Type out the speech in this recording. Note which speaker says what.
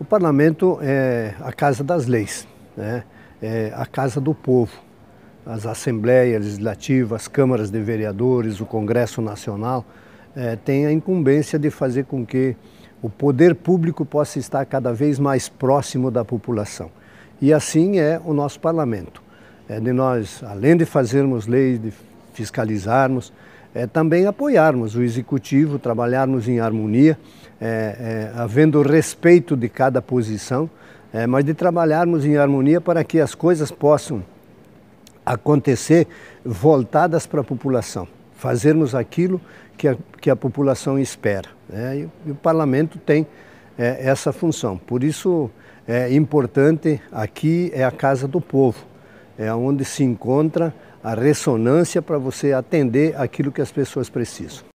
Speaker 1: O parlamento é a casa das leis, né? é a casa do povo. As assembleias legislativas, as câmaras de vereadores, o Congresso Nacional é, têm a incumbência de fazer com que o poder público possa estar cada vez mais próximo da população. E assim é o nosso parlamento. É de nós, além de fazermos leis, de fiscalizarmos, é, também apoiarmos o executivo, trabalharmos em harmonia, é, é, havendo respeito de cada posição, mas de trabalharmos em harmonia para que as coisas possam acontecer voltadas para a população, fazermos aquilo que a, que a população espera. Né? E, e, o parlamento tem essa função. Por isso é importante, aqui é a casa do povo é onde se encontra a ressonância para você atender aquilo que as pessoas precisam.